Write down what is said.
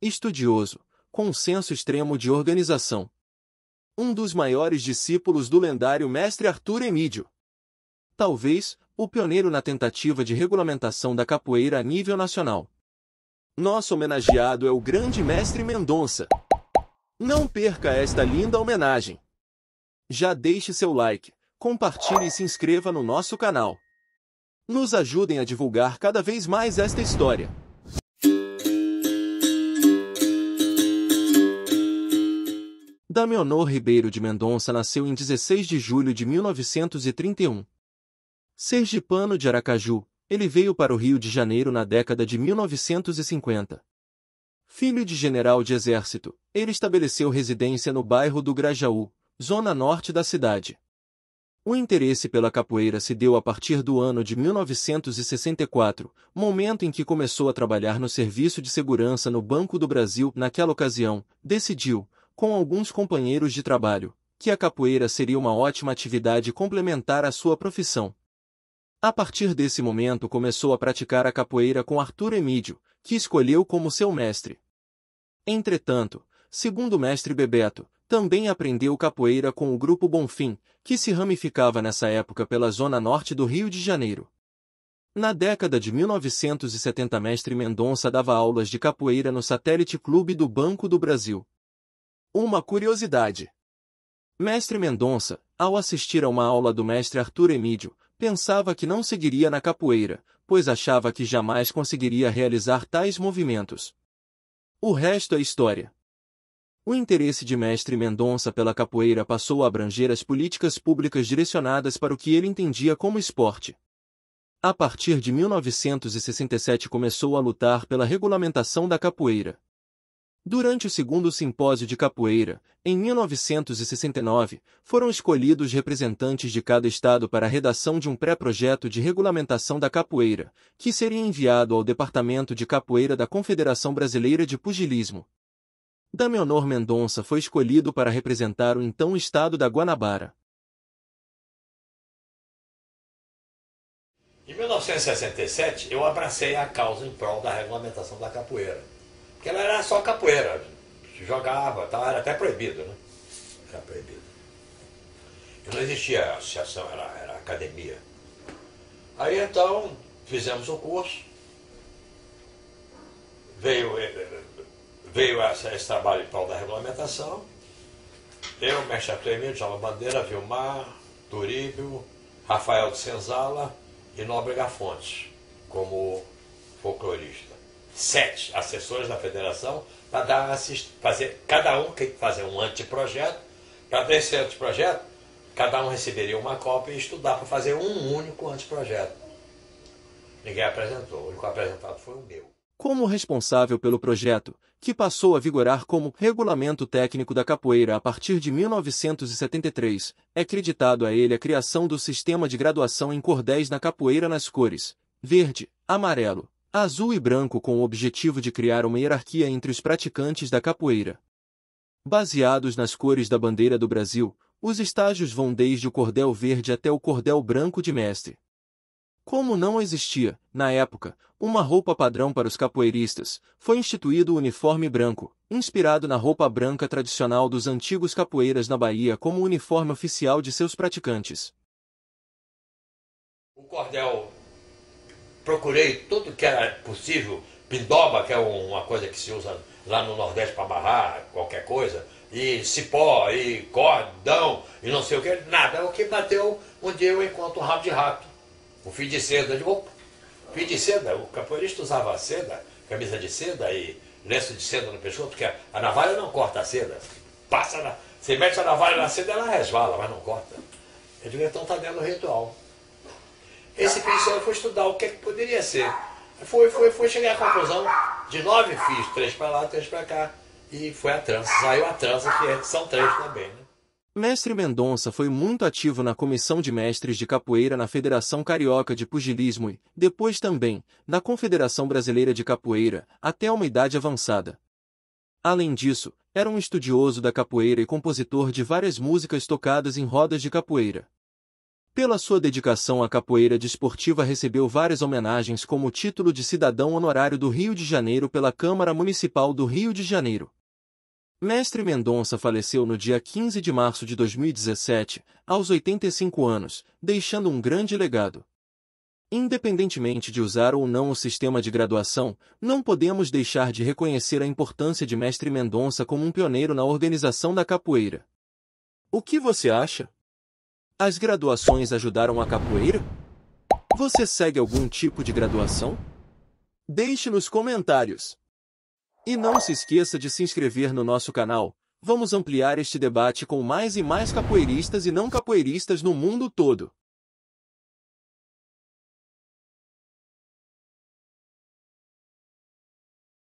estudioso, com um senso extremo de organização. Um dos maiores discípulos do lendário mestre Arthur Emídio. Talvez, o pioneiro na tentativa de regulamentação da capoeira a nível nacional. Nosso homenageado é o grande mestre Mendonça. Não perca esta linda homenagem. Já deixe seu like, compartilhe e se inscreva no nosso canal. Nos ajudem a divulgar cada vez mais esta história. Damenor Ribeiro de Mendonça nasceu em 16 de julho de 1931. Sergipano de Aracaju, ele veio para o Rio de Janeiro na década de 1950. Filho de general de exército, ele estabeleceu residência no bairro do Grajaú, zona norte da cidade. O interesse pela capoeira se deu a partir do ano de 1964, momento em que começou a trabalhar no serviço de segurança no Banco do Brasil. Naquela ocasião, decidiu, com alguns companheiros de trabalho, que a capoeira seria uma ótima atividade complementar à sua profissão. A partir desse momento começou a praticar a capoeira com Arthur Emídio, que escolheu como seu mestre. Entretanto, segundo o mestre Bebeto, também aprendeu capoeira com o grupo Bonfim, que se ramificava nessa época pela zona norte do Rio de Janeiro. Na década de 1970, mestre Mendonça dava aulas de capoeira no Satélite Clube do Banco do Brasil, uma curiosidade. Mestre Mendonça, ao assistir a uma aula do mestre Arthur Emídio, pensava que não seguiria na capoeira, pois achava que jamais conseguiria realizar tais movimentos. O resto é história. O interesse de mestre Mendonça pela capoeira passou a abranger as políticas públicas direcionadas para o que ele entendia como esporte. A partir de 1967 começou a lutar pela regulamentação da capoeira. Durante o segundo simpósio de capoeira, em 1969, foram escolhidos representantes de cada estado para a redação de um pré-projeto de regulamentação da capoeira, que seria enviado ao Departamento de Capoeira da Confederação Brasileira de Pugilismo. Damenor Mendonça foi escolhido para representar o então estado da Guanabara. Em 1967, eu abracei a causa em prol da regulamentação da capoeira porque ela era só capoeira, jogava, tal tá? era até proibido, né? Era proibido. E não existia associação, era, era academia. Aí então fizemos o um curso, veio, eh, eh, veio esse trabalho em prol da regulamentação. Eu, mestre Clemir, Djalma Bandeira, Vilmar, Turíbio, Rafael de Senzala e Nóbrega Fontes como folclorista sete assessores da federação para dar fazer cada um tem que fazer um anteprojeto. Para esse anteprojeto, cada um receberia uma cópia e estudar para fazer um único anteprojeto. Ninguém apresentou, o único apresentado foi o meu. Como responsável pelo projeto, que passou a vigorar como regulamento técnico da capoeira a partir de 1973, é creditado a ele a criação do sistema de graduação em cordéis na capoeira nas cores verde, amarelo, azul e branco com o objetivo de criar uma hierarquia entre os praticantes da capoeira. Baseados nas cores da bandeira do Brasil, os estágios vão desde o cordel verde até o cordel branco de mestre. Como não existia, na época, uma roupa padrão para os capoeiristas, foi instituído o uniforme branco, inspirado na roupa branca tradicional dos antigos capoeiras na Bahia como uniforme oficial de seus praticantes. O cordel procurei tudo que era possível, pindoba, que é uma coisa que se usa lá no Nordeste para barrar qualquer coisa, e cipó, e cordão, e não sei o que, nada. É o que bateu, um dia eu encontro um rabo de rato, um fio de seda. de roupa, fio de seda, o capoeirista usava seda, camisa de seda e lenço de seda no pescoço, porque a navalha não corta a seda. Passa na, você mete a navalha na seda, ela resvala, mas não corta. Eu é digo, então está dentro do ritual. Esse fim foi eu estudar o que, é que poderia ser. Foi, foi, foi, cheguei à conclusão de nove fios, três para lá, três para cá. E foi a trança, saiu a trança, que é, são três também, né? Mestre Mendonça foi muito ativo na Comissão de Mestres de Capoeira na Federação Carioca de Pugilismo e, depois também, na Confederação Brasileira de Capoeira, até uma idade avançada. Além disso, era um estudioso da capoeira e compositor de várias músicas tocadas em rodas de capoeira. Pela sua dedicação à capoeira desportiva recebeu várias homenagens como título de cidadão honorário do Rio de Janeiro pela Câmara Municipal do Rio de Janeiro. Mestre Mendonça faleceu no dia 15 de março de 2017, aos 85 anos, deixando um grande legado. Independentemente de usar ou não o sistema de graduação, não podemos deixar de reconhecer a importância de Mestre Mendonça como um pioneiro na organização da capoeira. O que você acha? As graduações ajudaram a capoeira? Você segue algum tipo de graduação? Deixe nos comentários. E não se esqueça de se inscrever no nosso canal. Vamos ampliar este debate com mais e mais capoeiristas e não capoeiristas no mundo todo.